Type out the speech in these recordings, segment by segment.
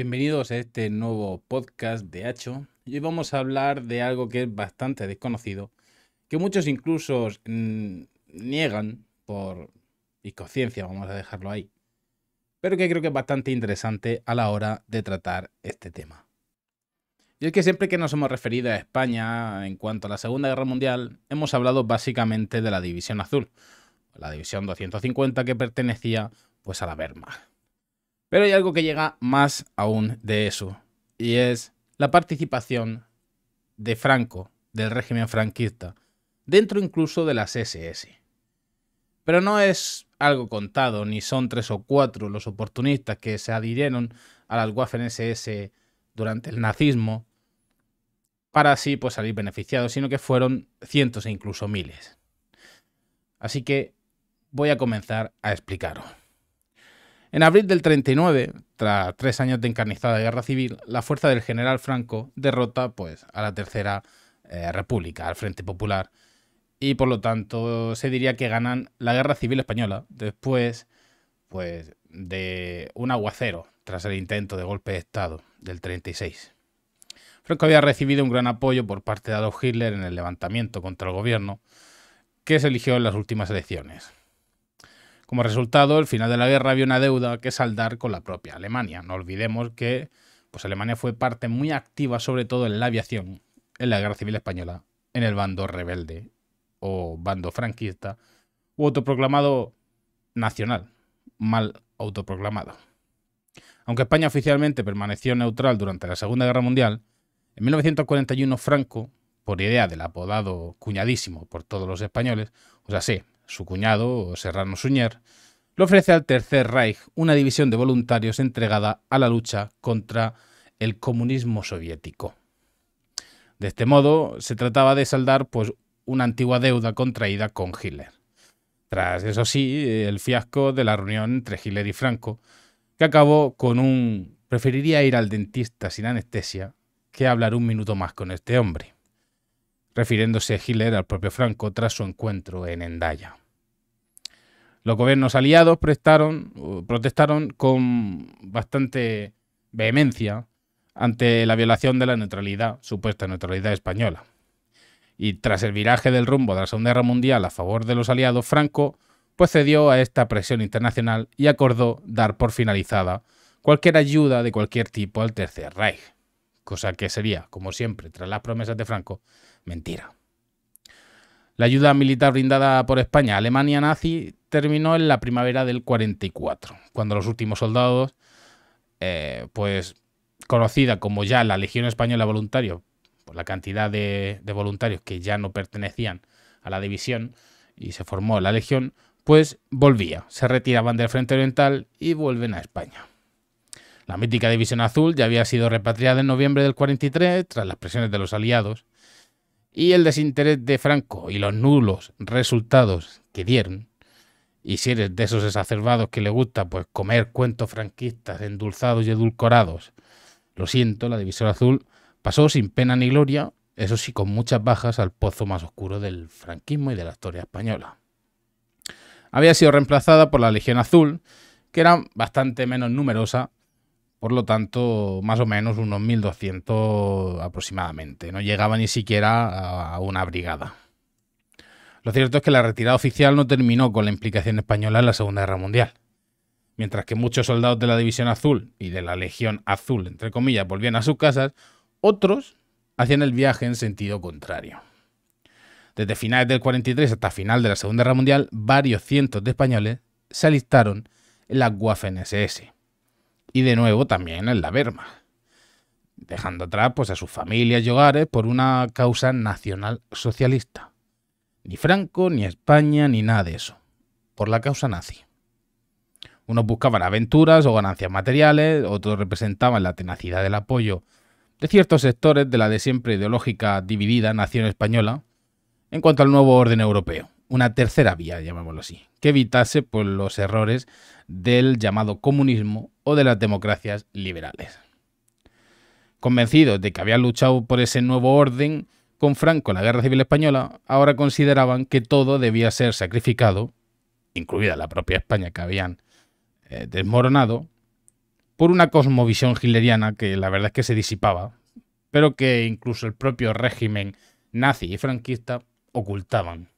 Bienvenidos a este nuevo podcast de Hacho. Y hoy vamos a hablar de algo que es bastante desconocido, que muchos incluso niegan por inconsciencia, vamos a dejarlo ahí, pero que creo que es bastante interesante a la hora de tratar este tema. Y es que siempre que nos hemos referido a España en cuanto a la Segunda Guerra Mundial, hemos hablado básicamente de la División Azul, la División 250 que pertenecía pues a la Wehrmacht. Pero hay algo que llega más aún de eso, y es la participación de Franco, del régimen franquista, dentro incluso de las SS. Pero no es algo contado, ni son tres o cuatro los oportunistas que se adhirieron a las Waffen-SS durante el nazismo para así pues, salir beneficiados, sino que fueron cientos e incluso miles. Así que voy a comenzar a explicaros. En abril del 39, tras tres años de encarnizada guerra civil, la fuerza del general Franco derrota pues, a la Tercera eh, República, al Frente Popular, y por lo tanto se diría que ganan la guerra civil española después pues, de un aguacero tras el intento de golpe de Estado del 36. Franco había recibido un gran apoyo por parte de Adolf Hitler en el levantamiento contra el gobierno que se eligió en las últimas elecciones. Como resultado, al final de la guerra había una deuda que saldar con la propia Alemania. No olvidemos que pues, Alemania fue parte muy activa, sobre todo en la aviación, en la guerra civil española, en el bando rebelde o bando franquista, u autoproclamado nacional, mal autoproclamado. Aunque España oficialmente permaneció neutral durante la Segunda Guerra Mundial, en 1941 Franco, por idea del apodado cuñadísimo por todos los españoles, o sea, sí, su cuñado Serrano Suñer, le ofrece al Tercer Reich una división de voluntarios entregada a la lucha contra el comunismo soviético. De este modo, se trataba de saldar pues, una antigua deuda contraída con Hitler. Tras, eso sí, el fiasco de la reunión entre Hitler y Franco, que acabó con un preferiría ir al dentista sin anestesia que hablar un minuto más con este hombre, refiriéndose Hitler al propio Franco tras su encuentro en Endaya. Los gobiernos aliados protestaron con bastante vehemencia ante la violación de la neutralidad, supuesta neutralidad española. Y tras el viraje del rumbo de la Segunda Guerra Mundial a favor de los aliados, Franco pues cedió a esta presión internacional y acordó dar por finalizada cualquier ayuda de cualquier tipo al Tercer Reich, cosa que sería, como siempre, tras las promesas de Franco, mentira. La ayuda militar brindada por España a Alemania nazi terminó en la primavera del 44, cuando los últimos soldados, eh, pues conocida como ya la Legión Española Voluntario, por la cantidad de, de voluntarios que ya no pertenecían a la división y se formó la Legión, pues volvía, se retiraban del Frente Oriental y vuelven a España. La mítica División Azul ya había sido repatriada en noviembre del 43 tras las presiones de los aliados y el desinterés de Franco y los nulos resultados que dieron, y si eres de esos exacerbados que le gusta pues comer cuentos franquistas endulzados y edulcorados, lo siento, la divisora azul pasó sin pena ni gloria, eso sí con muchas bajas al pozo más oscuro del franquismo y de la historia española. Había sido reemplazada por la Legión Azul, que era bastante menos numerosa por lo tanto, más o menos unos 1.200 aproximadamente. No llegaba ni siquiera a una brigada. Lo cierto es que la retirada oficial no terminó con la implicación española en la Segunda Guerra Mundial. Mientras que muchos soldados de la División Azul y de la Legión Azul, entre comillas, volvían a sus casas, otros hacían el viaje en sentido contrario. Desde finales del 43 hasta final de la Segunda Guerra Mundial, varios cientos de españoles se alistaron en la Waffen-SS y de nuevo también en la Berma, dejando atrás pues, a sus familias y hogares por una causa nacional socialista. Ni Franco, ni España, ni nada de eso. Por la causa nazi. Unos buscaban aventuras o ganancias materiales, otros representaban la tenacidad del apoyo de ciertos sectores de la de siempre ideológica dividida nación española en cuanto al nuevo orden europeo una tercera vía, llamémoslo así, que evitase pues, los errores del llamado comunismo o de las democracias liberales. Convencidos de que habían luchado por ese nuevo orden con Franco en la Guerra Civil Española, ahora consideraban que todo debía ser sacrificado, incluida la propia España que habían eh, desmoronado, por una cosmovisión hileriana que la verdad es que se disipaba, pero que incluso el propio régimen nazi y franquista ocultaban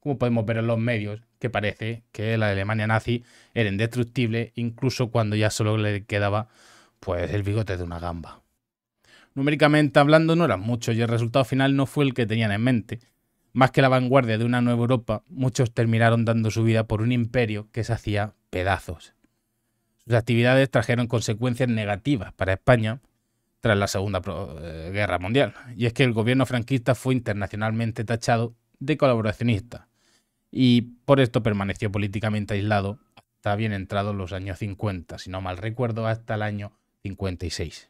como podemos ver en los medios, que parece que la Alemania nazi era indestructible incluso cuando ya solo le quedaba pues el bigote de una gamba. Numéricamente hablando no eran muchos y el resultado final no fue el que tenían en mente. Más que la vanguardia de una nueva Europa, muchos terminaron dando su vida por un imperio que se hacía pedazos. Sus actividades trajeron consecuencias negativas para España tras la Segunda eh, Guerra Mundial, y es que el gobierno franquista fue internacionalmente tachado de colaboracionista, y por esto permaneció políticamente aislado hasta bien entrados los años 50, si no mal recuerdo, hasta el año 56.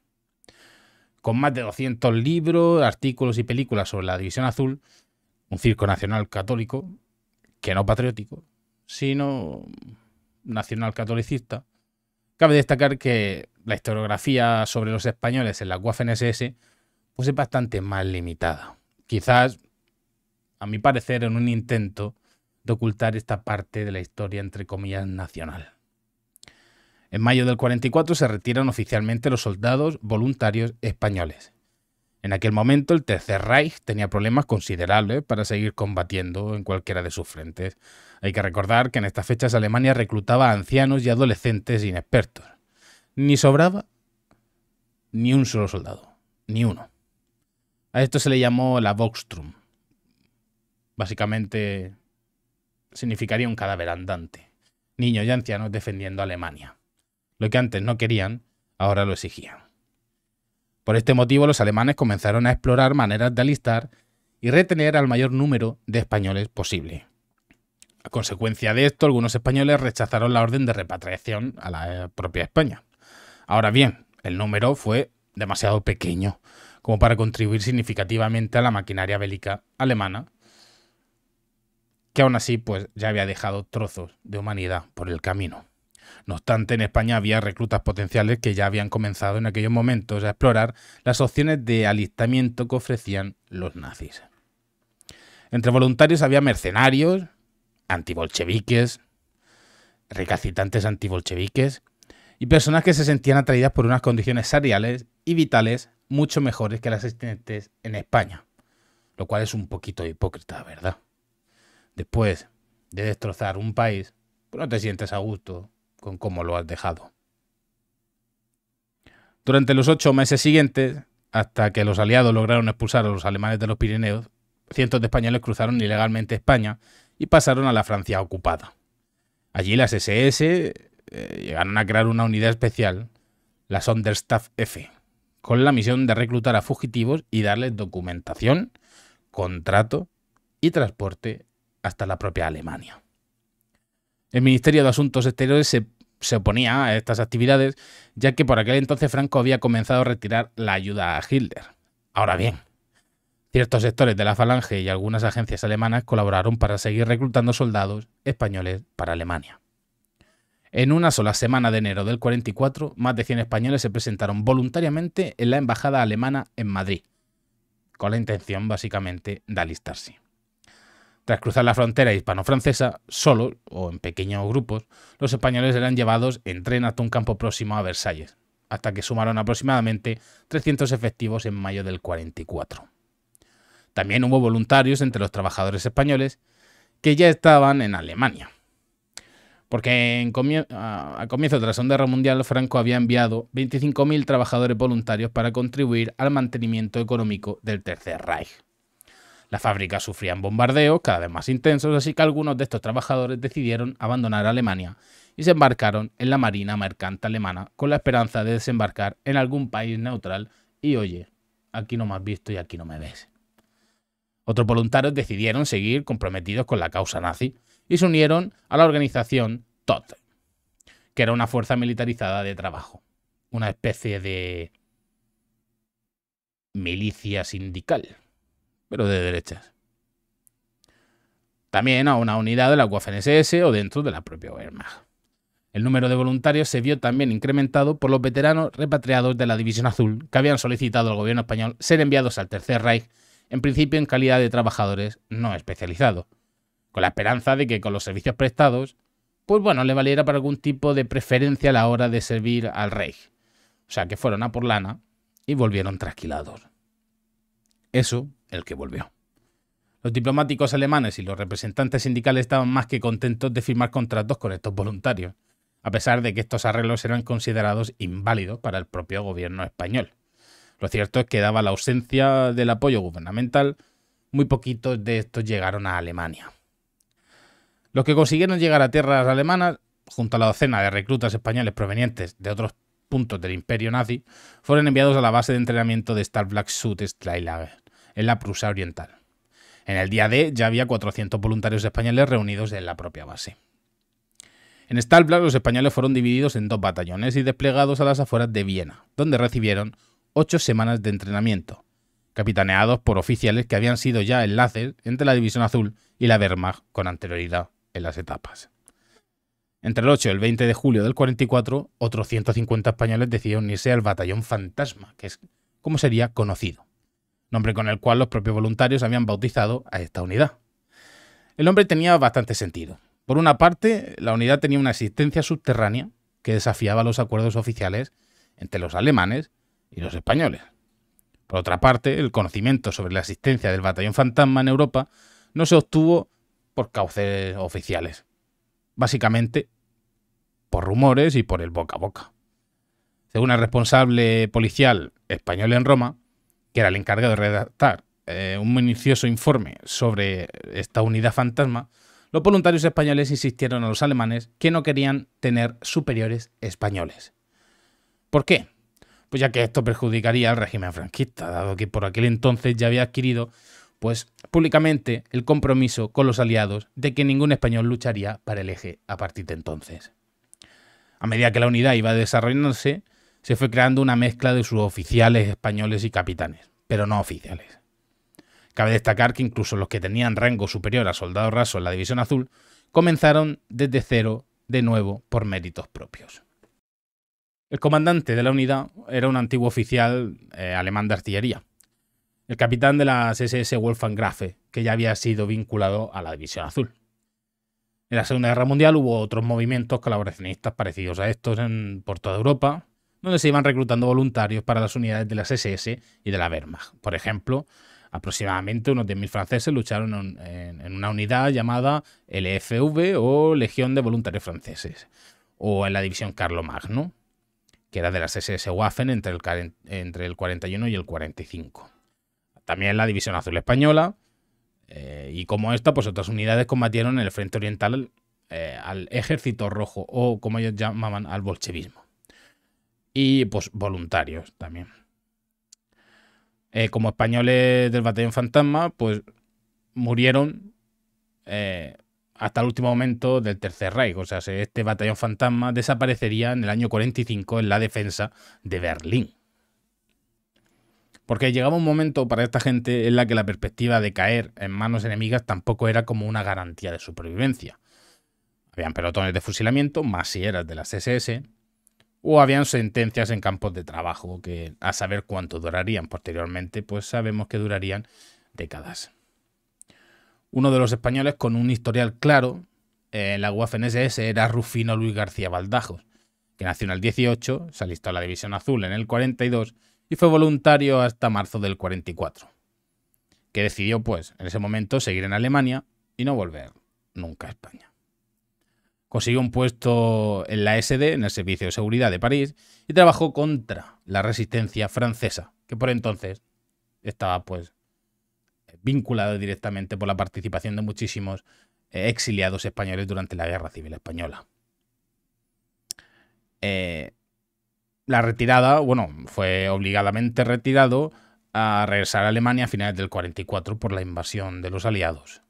Con más de 200 libros, artículos y películas sobre la División Azul, un circo nacional católico, que no patriótico, sino nacional catolicista, cabe destacar que la historiografía sobre los españoles en la waffen pues es bastante más limitada. Quizás, a mi parecer, en un intento de ocultar esta parte de la historia, entre comillas, nacional. En mayo del 44 se retiran oficialmente los soldados voluntarios españoles. En aquel momento el Tercer Reich tenía problemas considerables para seguir combatiendo en cualquiera de sus frentes. Hay que recordar que en estas fechas Alemania reclutaba ancianos y adolescentes inexpertos. Ni sobraba ni un solo soldado, ni uno. A esto se le llamó la Volkssturm. Básicamente significaría un cadáver andante. Niños y ancianos defendiendo a Alemania. Lo que antes no querían, ahora lo exigían. Por este motivo, los alemanes comenzaron a explorar maneras de alistar y retener al mayor número de españoles posible. A consecuencia de esto, algunos españoles rechazaron la orden de repatriación a la eh, propia España. Ahora bien, el número fue demasiado pequeño como para contribuir significativamente a la maquinaria bélica alemana que aún así pues ya había dejado trozos de humanidad por el camino. No obstante, en España había reclutas potenciales que ya habían comenzado en aquellos momentos a explorar las opciones de alistamiento que ofrecían los nazis. Entre voluntarios había mercenarios, antibolcheviques, recacitantes antibolcheviques y personas que se sentían atraídas por unas condiciones salariales y vitales mucho mejores que las existentes en España, lo cual es un poquito hipócrita, ¿verdad? después de destrozar un país, pues no te sientes a gusto con cómo lo has dejado. Durante los ocho meses siguientes, hasta que los aliados lograron expulsar a los alemanes de los Pirineos, cientos de españoles cruzaron ilegalmente España y pasaron a la Francia ocupada. Allí las SS eh, llegaron a crear una unidad especial, la Sonderstaff F, con la misión de reclutar a fugitivos y darles documentación, contrato y transporte hasta la propia Alemania. El Ministerio de Asuntos Exteriores se, oponía a estas actividades, ya que por aquel entonces Franco había comenzado a retirar la ayuda a Hitler. Ahora bien, Ciertos sectores de la Falange y algunas agencias alemanas colaboraron para seguir reclutando soldados españoles para Alemania. En una sola semana de enero del 44, más de 100 españoles se presentaron voluntariamente en la embajada alemana en Madrid, con la intención básicamente de alistarse. Tras cruzar la frontera hispano-francesa, solo o en pequeños grupos, los españoles eran llevados en tren hasta un campo próximo a Versalles, hasta que sumaron aproximadamente 300 efectivos en mayo del 44. También hubo voluntarios entre los trabajadores españoles que ya estaban en Alemania. Porque a, comienzo de la Segunda Guerra Mundial, Franco había enviado 25.000 trabajadores voluntarios para contribuir al mantenimiento económico del Tercer Reich. Las fábricas sufrían bombardeos cada vez más intensos, así que algunos de estos trabajadores decidieron abandonar Alemania y se embarcaron en la Marina Mercante Alemana con la esperanza de desembarcar en algún país neutral y oye, aquí no me has visto y aquí no me ves. Otros voluntarios decidieron seguir comprometidos con la causa nazi y se unieron a la organización TOT, que era una fuerza militarizada de trabajo, una especie de milicia sindical pero de derechas. También a una unidad de la waffen o dentro de la propia Wehrmacht. El número de voluntarios se vio también incrementado por los veteranos repatriados de la División Azul que habían solicitado al gobierno español ser enviados al Tercer Reich, en principio en calidad de trabajadores no especializados, con la esperanza de que con los servicios prestados, pues bueno, le valiera para algún tipo de preferencia a la hora de servir al Reich. O sea, que fueron a por lana y volvieron trasquilados. Eso el que volvió. Los diplomáticos alemanes y los representantes sindicales estaban más que contentos de firmar contratos con estos voluntarios, a pesar de que estos arreglos eran considerados inválidos para el propio gobierno español. Lo cierto es que daba la ausencia del apoyo gubernamental, muy poquitos de estos llegaron a Alemania. Los que consiguieron llegar a tierras alemanas, junto a la docena de reclutas españoles provenientes de otros puntos del imperio nazi, fueron enviados a la base de entrenamiento de Star Black suit Streilager en la Prusa Oriental. En el día D ya había 400 voluntarios españoles reunidos en la propia base. En Stalblad, los españoles fueron divididos en dos batallones y desplegados a las afueras de Viena, donde recibieron ocho semanas de entrenamiento, capitaneados por oficiales que habían sido ya enlaces entre la División Azul y la Wehrmacht con anterioridad en las etapas. Entre el 8 y el 20 de julio del 44, otros 150 españoles decidieron unirse al batallón fantasma, que es como sería conocido nombre con el cual los propios voluntarios habían bautizado a esta unidad. El nombre tenía bastante sentido. Por una parte, la unidad tenía una existencia subterránea que desafiaba los acuerdos oficiales entre los alemanes y los españoles. Por otra parte, el conocimiento sobre la existencia del batallón fantasma en Europa no se obtuvo por cauces oficiales, básicamente por rumores y por el boca a boca. Según el responsable policial español en Roma, que era el encargado de redactar eh, un minucioso informe sobre esta unidad fantasma, los voluntarios españoles insistieron a los alemanes que no querían tener superiores españoles. ¿Por qué? Pues ya que esto perjudicaría al régimen franquista, dado que por aquel entonces ya había adquirido, pues públicamente, el compromiso con los aliados de que ningún español lucharía para el eje a partir de entonces. A medida que la unidad iba desarrollándose, se fue creando una mezcla de sus oficiales españoles y capitanes, pero no oficiales. Cabe destacar que incluso los que tenían rango superior a soldado raso en la División Azul comenzaron desde cero de nuevo por méritos propios. El comandante de la unidad era un antiguo oficial eh, alemán de artillería, el capitán de las SS Wolfgang Grafe, que ya había sido vinculado a la División Azul. En la Segunda Guerra Mundial hubo otros movimientos colaboracionistas parecidos a estos en, por toda Europa, donde se iban reclutando voluntarios para las unidades de las SS y de la Wehrmacht. Por ejemplo, aproximadamente unos 10.000 franceses lucharon en, una unidad llamada LFV o Legión de Voluntarios Franceses, o en la división Carlomagno, que era de las SS Waffen entre el, 41 y el 45. También la División Azul Española, eh, y como esta, pues otras unidades combatieron en el frente oriental eh, al Ejército Rojo, o como ellos llamaban, al bolchevismo y pues voluntarios también. Eh, como españoles del batallón fantasma, pues murieron eh, hasta el último momento del Tercer Reich. O sea, este batallón fantasma desaparecería en el año 45 en la defensa de Berlín. Porque llegaba un momento para esta gente en la que la perspectiva de caer en manos enemigas tampoco era como una garantía de supervivencia. Habían pelotones de fusilamiento, más si eras de las SS, o habían sentencias en campos de trabajo que a saber cuánto durarían. Posteriormente, pues sabemos que durarían décadas. Uno de los españoles con un historial claro eh, en la UFNSS era Rufino Luis García Baldajos, que nació en el 18, se alistó a la División Azul en el 42 y fue voluntario hasta marzo del 44, que decidió pues en ese momento seguir en Alemania y no volver nunca a España. Consiguió un puesto en la SD, en el Servicio de Seguridad de París, y trabajó contra la resistencia francesa, que por entonces estaba pues vinculado directamente por la participación de muchísimos eh, exiliados españoles durante la Guerra Civil Española. Eh, la retirada, bueno, fue obligadamente retirado a regresar a Alemania a finales del 44 por la invasión de los aliados.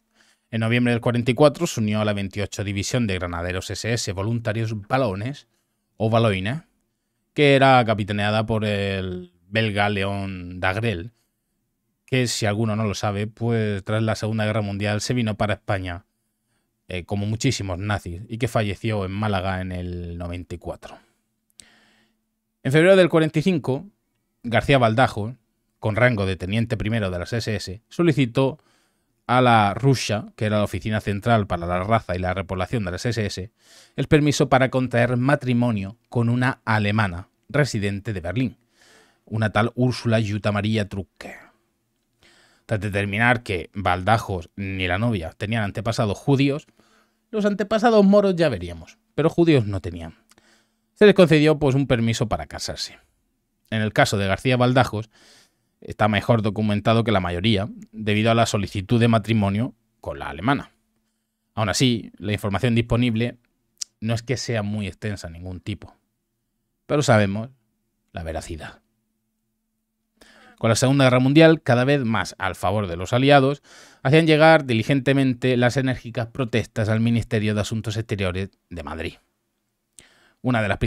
En noviembre del 44 se unió a la 28 División de Granaderos SS Voluntarios Balones, o Baloina, que era capitaneada por el belga León Dagrel, que si alguno no lo sabe, pues tras la Segunda Guerra Mundial se vino para España, eh, como muchísimos nazis, y que falleció en Málaga en el 94. En febrero del 45, García Baldajo, con rango de teniente primero de las SS, solicitó a la Rusia que era la Oficina Central para la Raza y la Repoblación de las SS, el permiso para contraer matrimonio con una alemana residente de Berlín, una tal Úrsula Jutta María Trucke. Tras determinar que Baldajos ni la novia tenían antepasados judíos, los antepasados moros ya veríamos, pero judíos no tenían. Se les concedió pues un permiso para casarse. En el caso de García Baldajos, está mejor documentado que la mayoría, debido a la solicitud de matrimonio con la alemana. Aún así, la información disponible no es que sea muy extensa ningún tipo, pero sabemos la veracidad. Con la Segunda Guerra Mundial cada vez más al favor de los aliados, hacían llegar diligentemente las enérgicas protestas al Ministerio de Asuntos Exteriores de Madrid. Una de las,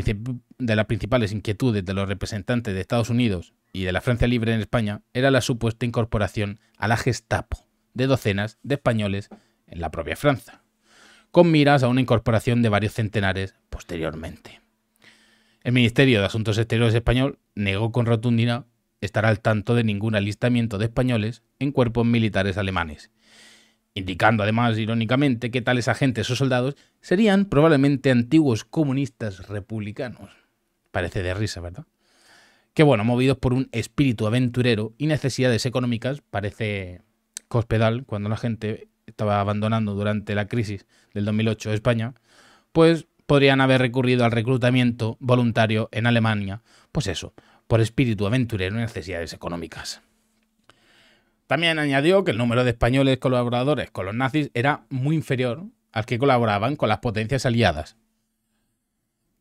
principales inquietudes de los representantes de Estados Unidos y de la Francia Libre en España era la supuesta incorporación a la Gestapo de docenas de españoles en la propia Francia, con miras a una incorporación de varios centenares posteriormente. El Ministerio de Asuntos Exteriores español negó con rotundidad estar al tanto de ningún alistamiento de españoles en cuerpos militares alemanes indicando además irónicamente que tales agentes o soldados serían probablemente antiguos comunistas republicanos. Parece de risa, ¿verdad? Que bueno, movidos por un espíritu aventurero y necesidades económicas, parece cospedal cuando la gente estaba abandonando durante la crisis del 2008 España, pues podrían haber recurrido al reclutamiento voluntario en Alemania, pues eso, por espíritu aventurero y necesidades económicas. También añadió que el número de españoles colaboradores con los nazis era muy inferior al que colaboraban con las potencias aliadas.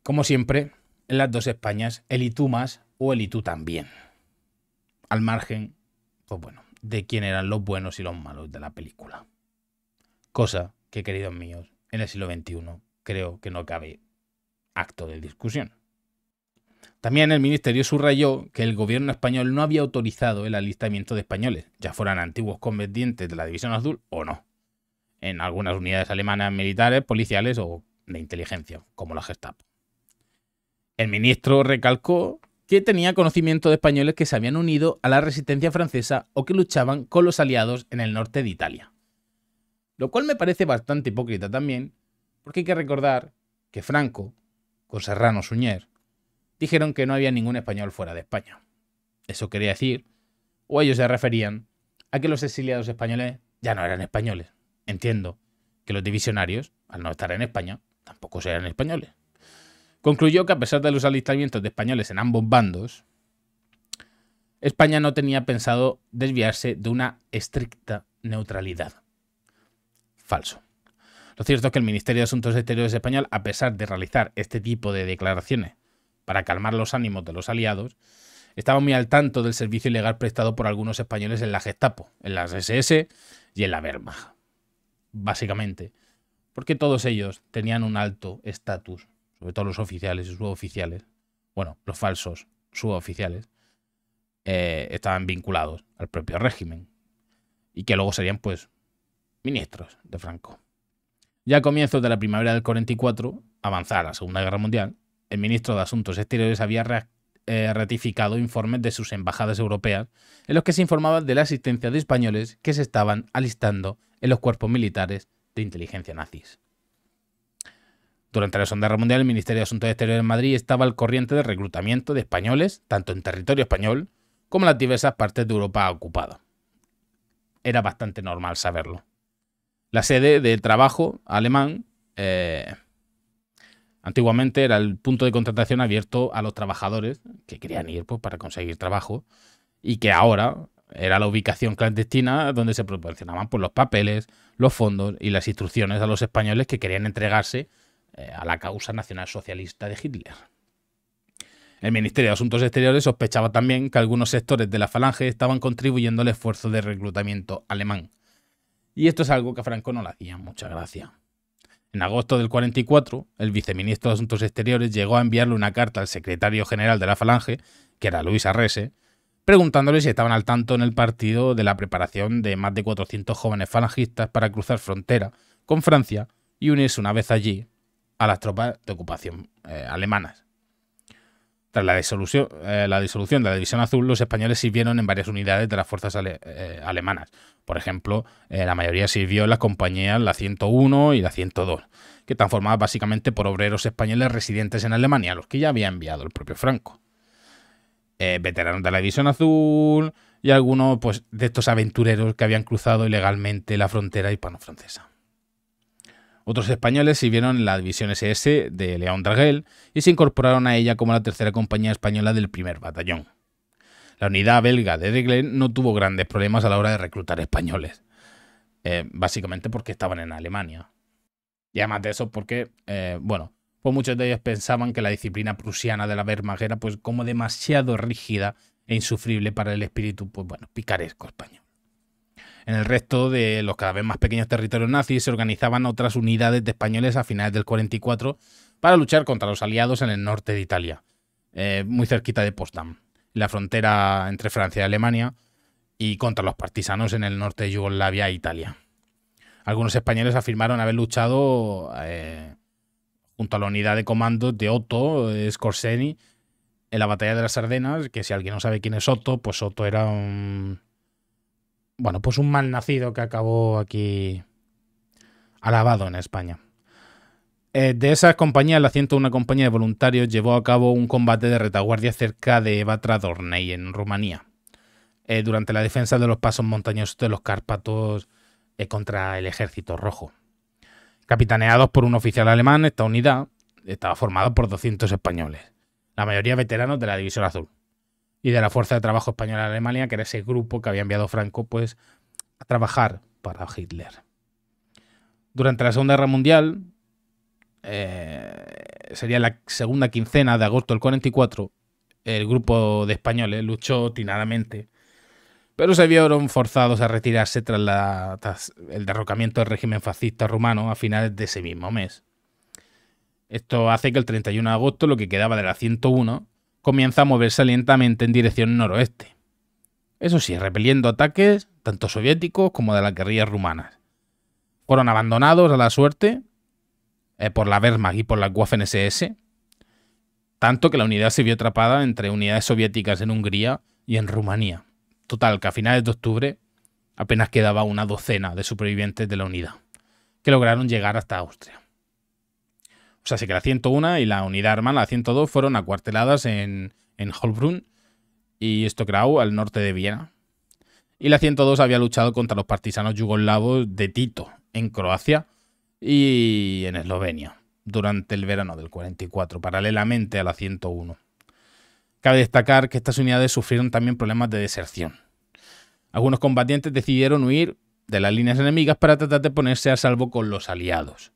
Como siempre, en las dos Españas, el tú más o el tú también. Al margen, pues bueno, de quién eran los buenos y los malos de la película. Cosa que, queridos míos, en el siglo XXI creo que no cabe acto de discusión. También el ministerio subrayó que el gobierno español no había autorizado el alistamiento de españoles, ya fueran antiguos combatientes de la División Azul o no, en algunas unidades alemanas militares, policiales o de inteligencia, como la Gestapo. El ministro recalcó que tenía conocimiento de españoles que se habían unido a la resistencia francesa o que luchaban con los aliados en el norte de Italia. Lo cual me parece bastante hipócrita también, porque hay que recordar que Franco, con Serrano Suñer, dijeron que no había ningún español fuera de España. Eso quería decir, o ellos se referían, a que los exiliados españoles ya no eran españoles. Entiendo que los divisionarios, al no estar en España, tampoco eran españoles. Concluyó que a pesar de los alistamientos de españoles en ambos bandos, España no tenía pensado desviarse de una estricta neutralidad. Falso. Lo cierto es que el Ministerio de Asuntos Exteriores español, a pesar de realizar este tipo de declaraciones para calmar los ánimos de los aliados, estaba muy al tanto del servicio ilegal prestado por algunos españoles en la Gestapo, en las SS y en la Wehrmacht. Básicamente, porque todos ellos tenían un alto estatus, sobre todo los oficiales y suboficiales, bueno, los falsos suboficiales, eh, estaban vinculados al propio régimen y que luego serían pues ministros de Franco. Ya a comienzos de la primavera del 44 avanzada la Segunda Guerra Mundial el ministro de Asuntos Exteriores había eh, ratificado informes de sus embajadas europeas en los que se informaba de la asistencia de españoles que se estaban alistando en los cuerpos militares de inteligencia nazis. Durante la Segunda Guerra Mundial, el Ministerio de Asuntos Exteriores en Madrid estaba al corriente del reclutamiento de españoles, tanto en territorio español como en las diversas partes de Europa ocupada. Era bastante normal saberlo. La sede de trabajo alemán eh, Antiguamente era el punto de contratación abierto a los trabajadores que querían ir pues, para conseguir trabajo y que ahora era la ubicación clandestina donde se proporcionaban pues, los papeles, los fondos y las instrucciones a los españoles que querían entregarse eh, a la causa nacional socialista de Hitler. El Ministerio de Asuntos Exteriores sospechaba también que algunos sectores de la falange estaban contribuyendo al esfuerzo de reclutamiento alemán. Y esto es algo que a Franco no le hacía mucha gracia. En agosto del 44, el viceministro de Asuntos Exteriores llegó a enviarle una carta al secretario general de la Falange, que era Luis Arrese, preguntándole si estaban al tanto en el partido de la preparación de más de 400 jóvenes falangistas para cruzar frontera con Francia y unirse una vez allí a las tropas de ocupación eh, alemanas. Tras la disolución, eh, la de la División Azul, los españoles sirvieron en varias unidades de las fuerzas eh, alemanas. Por ejemplo, eh, la mayoría sirvió en las compañías la 101 y la 102, que están formadas básicamente por obreros españoles residentes en Alemania, los que ya había enviado el propio Franco. veteranos de la División Azul y algunos pues, de estos aventureros que habían cruzado ilegalmente la frontera hispano-francesa. Otros españoles sirvieron en la División SS de León Dragel y se incorporaron a ella como la tercera compañía española del primer batallón. La unidad belga de Deglen no tuvo grandes problemas a la hora de reclutar españoles, eh, básicamente porque estaban en Alemania. Y además de eso, porque, eh, bueno, pues muchos de ellos pensaban que la disciplina prusiana de la Wehrmacht era pues como demasiado rígida e insufrible para el espíritu, pues bueno, picaresco español. En el resto de los cada vez más pequeños territorios nazis se organizaban otras unidades de españoles a finales del 44 para luchar contra los aliados en el norte de Italia, eh, muy cerquita de Potsdam, la frontera entre Francia y Alemania, y contra los partisanos en el norte de Yugoslavia e Italia. Algunos españoles afirmaron haber luchado eh, junto a la unidad de comando de Otto eh, Scorseni en la batalla de las Ardenas, que si alguien no sabe quién es Otto, pues Otto era un bueno, pues un mal nacido que acabó aquí alabado en España. Eh, de esas compañías, la 101 compañía de voluntarios llevó a cabo un combate de retaguardia cerca de Batra en Rumanía, eh, durante la defensa de los pasos montañosos de los Cárpatos eh, contra el ejército rojo. Capitaneados por un oficial alemán, esta unidad estaba formada por 200 españoles, la mayoría veteranos de la División Azul y de la Fuerza de Trabajo Española de Alemania, que era ese grupo que había enviado Franco pues, a trabajar para Hitler. Durante la Segunda Guerra Mundial, eh, sería la segunda quincena de agosto del 44, el grupo de españoles luchó tinadamente, pero se vieron forzados a retirarse tras, tras el derrocamiento del régimen fascista rumano a finales de ese mismo mes. Esto hace que el 31 de agosto lo que quedaba de la 101 comienza a moverse lentamente en dirección noroeste. Eso sí, repeliendo ataques tanto soviéticos como de las guerrillas rumanas. Fueron abandonados a la suerte eh, por la Wehrmacht y por la Waffen-SS, tanto que la unidad se vio atrapada entre unidades soviéticas en Hungría y en Rumanía. Total, que a finales de octubre apenas quedaba una docena de supervivientes de la unidad, que lograron llegar hasta Austria. O sea, sí que la 101 y la unidad armada, la 102, fueron acuarteladas en, Holbrunn y Stokrau al norte de Viena. Y la 102 había luchado contra los partisanos yugoslavos de Tito en Croacia y en Eslovenia durante el verano del 44, paralelamente a la 101. Cabe destacar que estas unidades sufrieron también problemas de deserción. Algunos combatientes decidieron huir de las líneas enemigas para tratar de ponerse a salvo con los aliados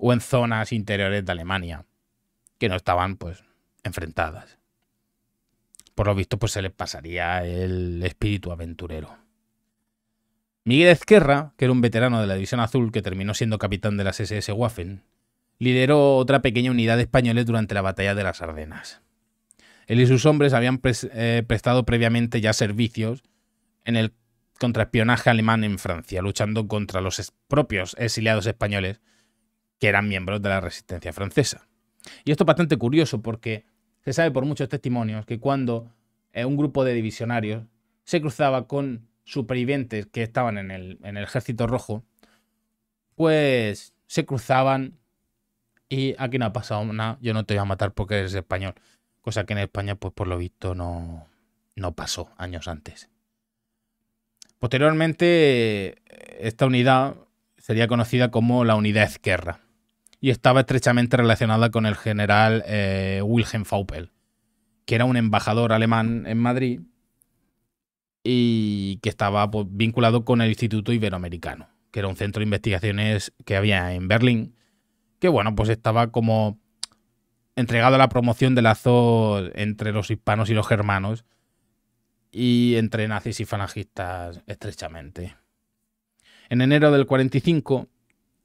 o en zonas interiores de Alemania que no estaban pues enfrentadas. Por lo visto pues se les pasaría el espíritu aventurero. Miguel Ezquerra, que era un veterano de la División Azul que terminó siendo capitán de las SS Waffen, lideró otra pequeña unidad de españoles durante la batalla de las Ardenas. Él y sus hombres habían eh, prestado previamente ya servicios en el contraespionaje alemán en Francia, luchando contra los propios exiliados españoles que eran miembros de la resistencia francesa. Y esto es bastante curioso porque se sabe por muchos testimonios que cuando eh, un grupo de divisionarios se cruzaba con supervivientes que estaban en el, ejército rojo, pues se cruzaban y aquí no ha pasado nada, yo no te voy a matar porque eres español. Cosa que en España, pues por lo visto, no, no pasó años antes. Posteriormente, eh, esta unidad sería conocida como la Unidad izquierda y estaba estrechamente relacionada con el general eh, Wilhelm Faupel, que era un embajador alemán en Madrid y que estaba pues, vinculado con el Instituto Iberoamericano, que era un centro de investigaciones que había en Berlín, que bueno, pues estaba como entregado a la promoción del lazos entre los hispanos y los germanos y entre nazis y falangistas estrechamente. En enero del 45,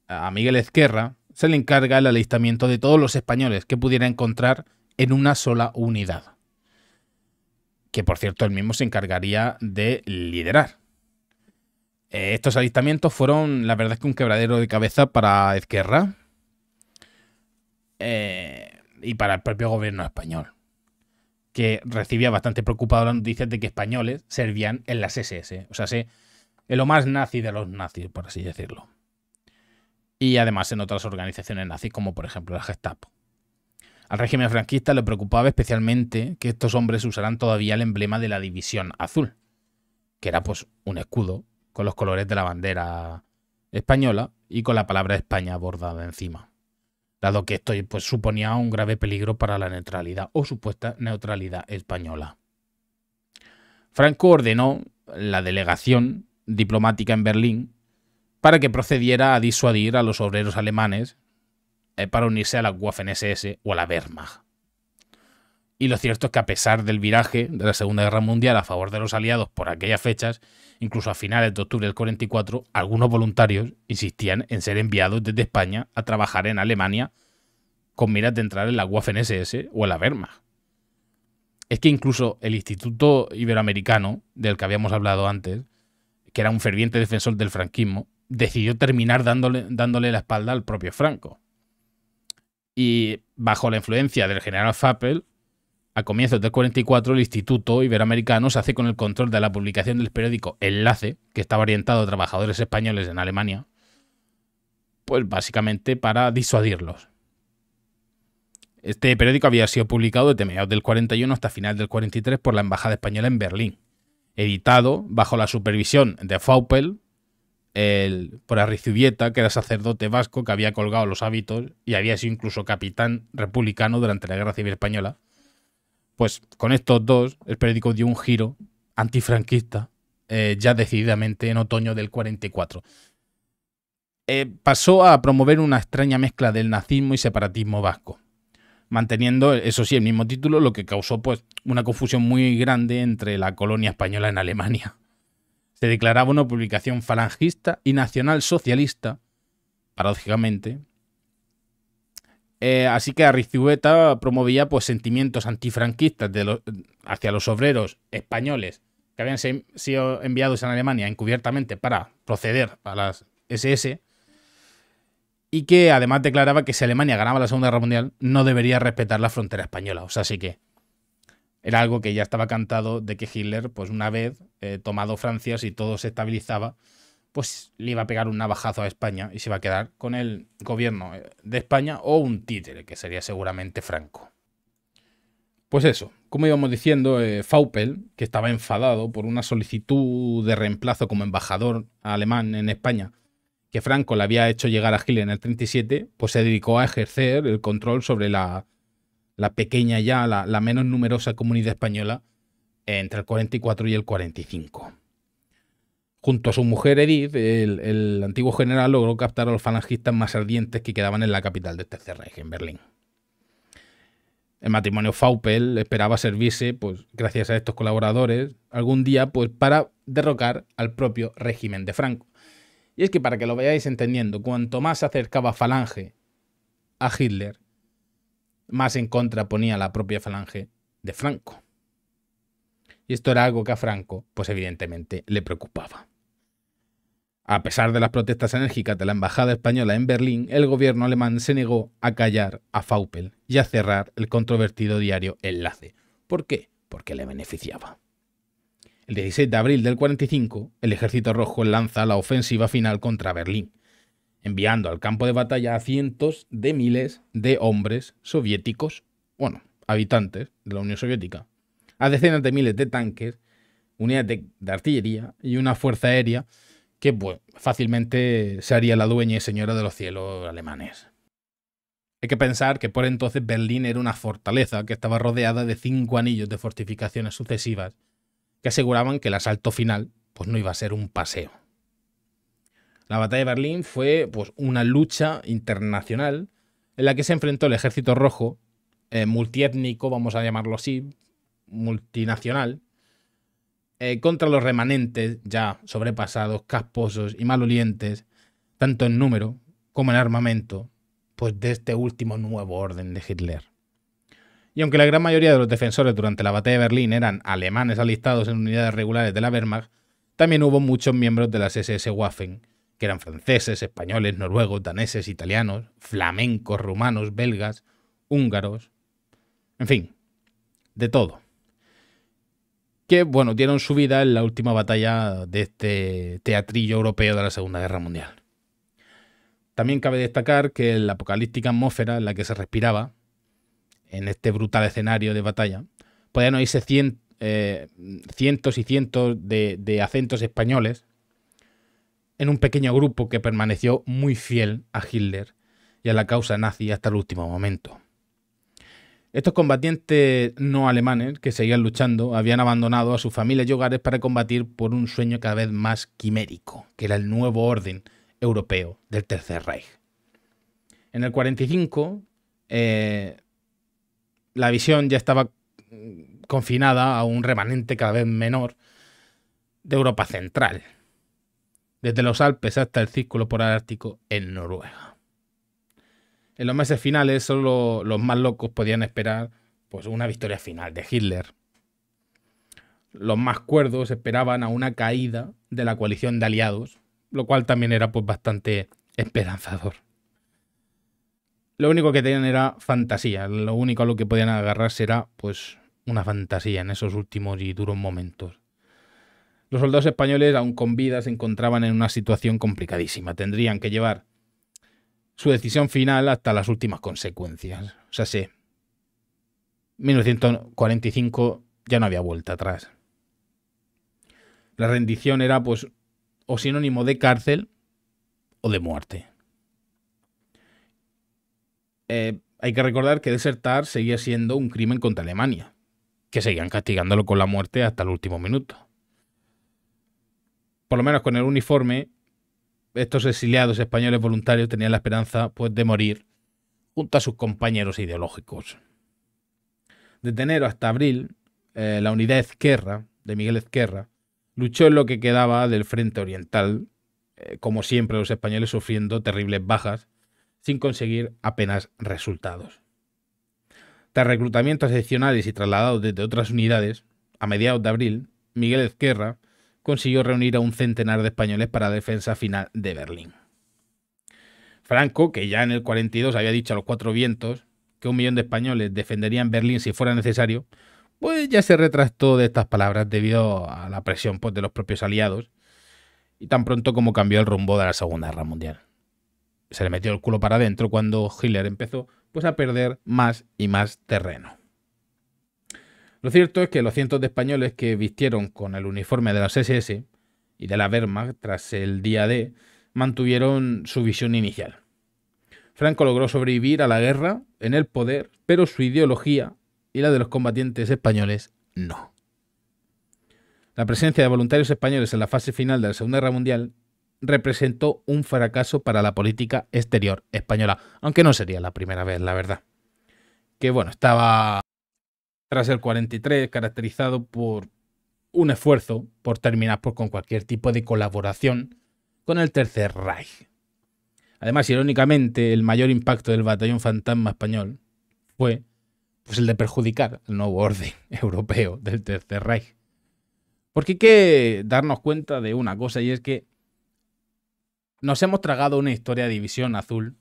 a Miguel Ezquerra, se le encarga el alistamiento de todos los españoles que pudiera encontrar en una sola unidad. Que por cierto, él mismo se encargaría de liderar. Eh, estos alistamientos fueron, la verdad es que un quebradero de cabeza para Ezquerra eh, y para el propio gobierno español, que recibía bastante preocupado las noticias de que españoles servían en las SS, o sea, en lo más nazi de los nazis, por así decirlo y además en otras organizaciones nazis como por ejemplo la Gestapo. Al régimen franquista le preocupaba especialmente que estos hombres usaran todavía el emblema de la División Azul, que era pues un escudo con los colores de la bandera española y con la palabra España bordada encima, dado que esto pues, suponía un grave peligro para la neutralidad o supuesta neutralidad española. Franco ordenó la delegación diplomática en Berlín para que procediera a disuadir a los obreros alemanes eh, para unirse a la Waffen-SS o a la Wehrmacht. Y lo cierto es que a pesar del viraje de la Segunda Guerra Mundial a favor de los aliados por aquellas fechas, incluso a finales de octubre del 44, algunos voluntarios insistían en ser enviados desde España a trabajar en Alemania con miras de entrar en la Waffen-SS o en la Wehrmacht. Es que incluso el Instituto Iberoamericano, del que habíamos hablado antes, que era un ferviente defensor del franquismo, decidió terminar dándole, dándole la espalda al propio Franco. Y bajo la influencia del general Fappel, a comienzos del 44 el Instituto Iberoamericano se hace con el control de la publicación del periódico Enlace, que estaba orientado a trabajadores españoles en Alemania, pues básicamente para disuadirlos. Este periódico había sido publicado desde mediados del 41 hasta final del 43 por la Embajada Española en Berlín, editado bajo la supervisión de Faupel, el, por Arrizubieta, que era sacerdote vasco que había colgado los hábitos y había sido incluso capitán republicano durante la Guerra Civil Española. Pues con estos dos, el periódico dio un giro antifranquista eh, ya decididamente en otoño del 44. Eh, pasó a promover una extraña mezcla del nazismo y separatismo vasco, manteniendo, eso sí, el mismo título, lo que causó pues, una confusión muy grande entre la colonia española en Alemania declaraba una publicación falangista y nacionalsocialista, paradójicamente. Eh, así que Arrizueta promovía pues, sentimientos antifranquistas hacia los obreros españoles que habían sido enviados a Alemania encubiertamente para proceder a las SS y que además declaraba que si Alemania ganaba la Segunda Guerra Mundial no debería respetar la frontera española. O sea, sí que era algo que ya estaba cantado de que Hitler, pues una vez eh, tomado Francia, si todo se estabilizaba, pues le iba a pegar un navajazo a España y se iba a quedar con el gobierno eh, de España o un títere, que sería seguramente Franco. Pues eso, como íbamos diciendo, eh, Faupel, que estaba enfadado por una solicitud de reemplazo como embajador alemán en España que Franco le había hecho llegar a Hitler en el 37, pues se dedicó a ejercer el control sobre la la pequeña ya, la, menos numerosa comunidad española, entre el 44 y el 45. Junto a su mujer Edith, el, antiguo general logró captar a los falangistas más ardientes que quedaban en la capital del este Tercer Reich, en Berlín. El matrimonio Faupel esperaba servirse, pues, gracias a estos colaboradores, algún día pues, para derrocar al propio régimen de Franco. Y es que para que lo vayáis entendiendo, cuanto más se acercaba Falange a Hitler, más en contra ponía la propia falange de Franco. Y esto era algo que a Franco, pues evidentemente, le preocupaba. A pesar de las protestas enérgicas de la Embajada Española en Berlín, el gobierno alemán se negó a callar a Faupel y a cerrar el controvertido diario Enlace. ¿Por qué? Porque le beneficiaba. El 16 de abril del 45, el Ejército Rojo lanza la ofensiva final contra Berlín, enviando al campo de batalla a cientos de miles de hombres soviéticos, bueno, habitantes de la Unión Soviética, a decenas de miles de tanques, unidades de, artillería y una fuerza aérea que pues, fácilmente se haría la dueña y señora de los cielos alemanes. Hay que pensar que por entonces Berlín era una fortaleza que estaba rodeada de cinco anillos de fortificaciones sucesivas que aseguraban que el asalto final pues, no iba a ser un paseo. La batalla de Berlín fue pues, una lucha internacional en la que se enfrentó el ejército rojo, multietnico, eh, multiétnico, vamos a llamarlo así, multinacional, eh, contra los remanentes ya sobrepasados, casposos y malolientes, tanto en número como en armamento, pues de este último nuevo orden de Hitler. Y aunque la gran mayoría de los defensores durante la batalla de Berlín eran alemanes alistados en unidades regulares de la Wehrmacht, también hubo muchos miembros de las SS Waffen, que eran franceses, españoles, noruegos, daneses, italianos, flamencos, rumanos, belgas, húngaros, en fin, de todo. Que, bueno, dieron su vida en la última batalla de este teatrillo europeo de la Segunda Guerra Mundial. También cabe destacar que la apocalíptica atmósfera en la que se respiraba, en este brutal escenario de batalla, podían oírse eh, cientos y cientos de acentos españoles en un pequeño grupo que permaneció muy fiel a Hitler y a la causa nazi hasta el último momento. Estos combatientes no alemanes que seguían luchando habían abandonado a sus familias y hogares para combatir por un sueño cada vez más quimérico, que era el nuevo orden europeo del Tercer Reich. En el 45, eh, la visión ya estaba confinada a un remanente cada vez menor de Europa Central, desde los Alpes hasta el Círculo Polar Ártico en Noruega. En los meses finales solo los más locos podían esperar pues, una victoria final de Hitler. Los más cuerdos esperaban a una caída de la coalición de aliados, lo cual también era pues, bastante esperanzador. Lo único que tenían era fantasía, lo único a lo que podían agarrarse era pues una fantasía en esos últimos y duros momentos. Los soldados españoles, aún con vida, se encontraban en una situación complicadísima. Tendrían que llevar su decisión final hasta las últimas consecuencias. O sea, sí. 1945 ya no había vuelta atrás. La rendición era, pues, o sinónimo de cárcel o de muerte. Eh, hay que recordar que desertar seguía siendo un crimen contra Alemania, que seguían castigándolo con la muerte hasta el último minuto por lo menos con el uniforme, estos exiliados españoles voluntarios tenían la esperanza pues, de morir junto a sus compañeros ideológicos. De enero hasta abril, eh, la unidad Ezquerra, de Miguel Ezquerra, luchó en lo que quedaba del frente oriental, eh, como siempre los españoles sufriendo terribles bajas, sin conseguir apenas resultados. Tras reclutamientos adicionales y trasladados desde otras unidades, a mediados de abril, Miguel Ezquerra consiguió reunir a un centenar de españoles para la defensa final de Berlín. Franco, que ya en el 42 había dicho a los cuatro vientos que un millón de españoles defenderían Berlín si fuera necesario, pues ya se retractó de estas palabras debido a la presión pues, de los propios aliados y tan pronto como cambió el rumbo de la Segunda Guerra Mundial. Se le metió el culo para adentro cuando Hitler empezó pues, a perder más y más terreno. Lo cierto es que los cientos de españoles que vistieron con el uniforme de las SS y de la Wehrmacht tras el día D mantuvieron su visión inicial. Franco logró sobrevivir a la guerra en el poder, pero su ideología y la de los combatientes españoles no. La presencia de voluntarios españoles en la fase final de la Segunda Guerra Mundial representó un fracaso para la política exterior española, aunque no sería la primera vez, la verdad. Que bueno, estaba tras el 43, caracterizado por un esfuerzo por terminar por, con cualquier tipo de colaboración con el Tercer Reich. Además, irónicamente, el mayor impacto del batallón fantasma español fue pues, el de perjudicar el nuevo orden europeo del Tercer Reich. Porque hay que darnos cuenta de una cosa y es que nos hemos tragado una historia de división azul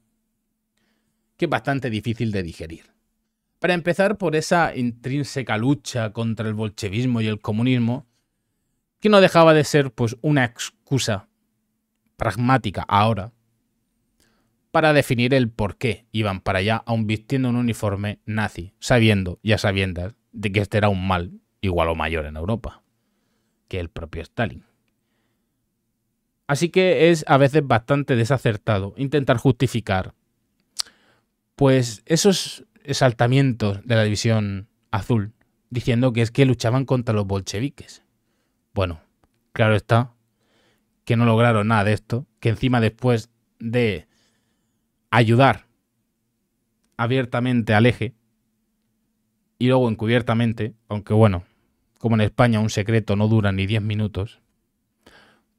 que es bastante difícil de digerir. Para empezar, por esa intrínseca lucha contra el bolchevismo y el comunismo, que no dejaba de ser pues una excusa pragmática ahora para definir el por qué iban para allá aún vistiendo un uniforme nazi, sabiendo, ya sabiendas, de que este era un mal igual o mayor en Europa que el propio Stalin. Así que es a veces bastante desacertado intentar justificar pues esos exaltamientos de la división azul, diciendo que es que luchaban contra los bolcheviques. Bueno, claro está que no lograron nada de esto, que encima después de ayudar abiertamente al eje y luego encubiertamente, aunque bueno, como en España un secreto no dura ni 10 minutos,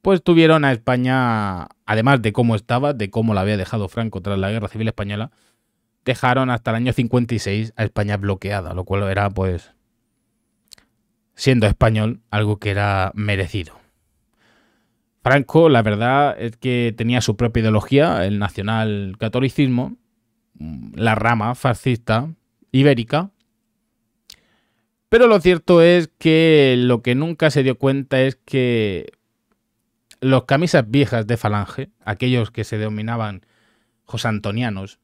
pues tuvieron a España, además de cómo estaba, de cómo la había dejado Franco tras la Guerra Civil Española, dejaron hasta el año 56 a España bloqueada, lo cual era pues, siendo español, algo que era merecido. Franco, la verdad es que tenía su propia ideología, el nacional catolicismo, la rama fascista ibérica. Pero lo cierto es que lo que nunca se dio cuenta es que los camisas viejas de Falange, aquellos que se denominaban josantonianos,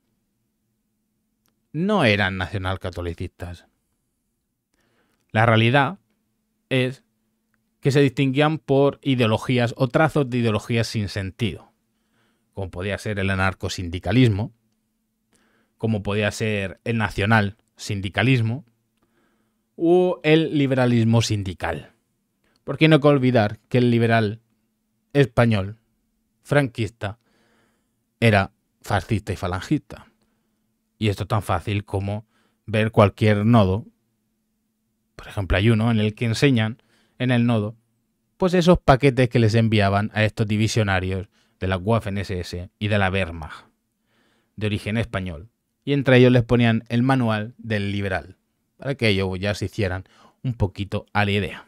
no eran nacionalcatolicistas. La realidad es que se distinguían por ideologías o trazos de ideologías sin sentido, como podía ser el anarcosindicalismo, como podía ser el nacional sindicalismo o el liberalismo sindical. Porque no hay que olvidar que el liberal español franquista era fascista y falangista. Y esto es tan fácil como ver cualquier nodo. Por ejemplo, hay uno en el que enseñan en el nodo, pues esos paquetes que les enviaban a estos divisionarios de la Waffen-SS y de la Wehrmacht, de origen español. Y entre ellos les ponían el manual del liberal, para que ellos ya se hicieran un poquito a la idea.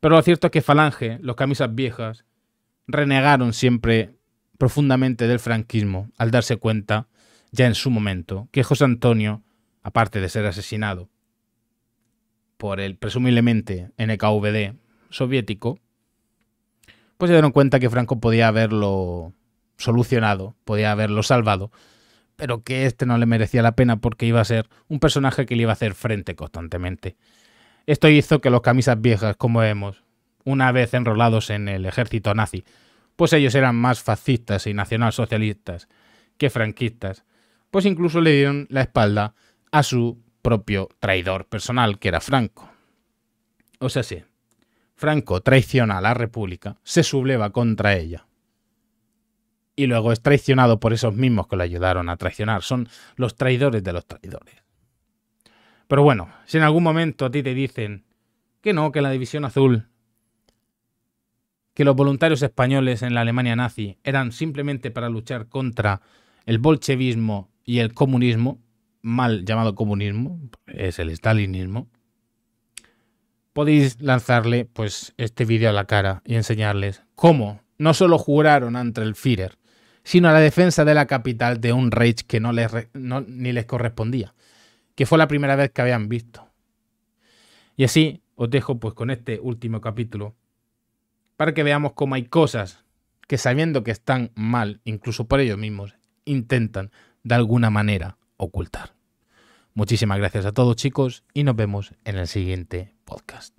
Pero lo cierto es que Falange, los camisas viejas, renegaron siempre profundamente del franquismo al darse cuenta ya en su momento que José Antonio, aparte de ser asesinado por el presumiblemente NKVD soviético, pues se dieron cuenta que Franco podía haberlo solucionado, podía haberlo salvado, pero que este no le merecía la pena porque iba a ser un personaje que le iba a hacer frente constantemente. Esto hizo que los camisas viejas, como vemos, una vez enrolados en el ejército nazi, pues ellos eran más fascistas y nacionalsocialistas que franquistas, pues incluso le dieron la espalda a su propio traidor personal, que era Franco. O sea, sí, Franco traiciona a la República, se subleva contra ella y luego es traicionado por esos mismos que lo ayudaron a traicionar. Son los traidores de los traidores. Pero bueno, si en algún momento a ti te dicen que no, que la División Azul, que los voluntarios españoles en la Alemania nazi eran simplemente para luchar contra el bolchevismo y el comunismo, mal llamado comunismo, es el stalinismo, podéis lanzarle pues este vídeo a la cara y enseñarles cómo no solo juraron ante el Führer, sino a la defensa de la capital de un Reich que no les ni les correspondía, que fue la primera vez que habían visto. Y así os dejo pues con este último capítulo para que veamos cómo hay cosas que sabiendo que están mal, incluso por ellos mismos, intentan de alguna manera ocultar. Muchísimas gracias a todos chicos y nos vemos en el siguiente podcast.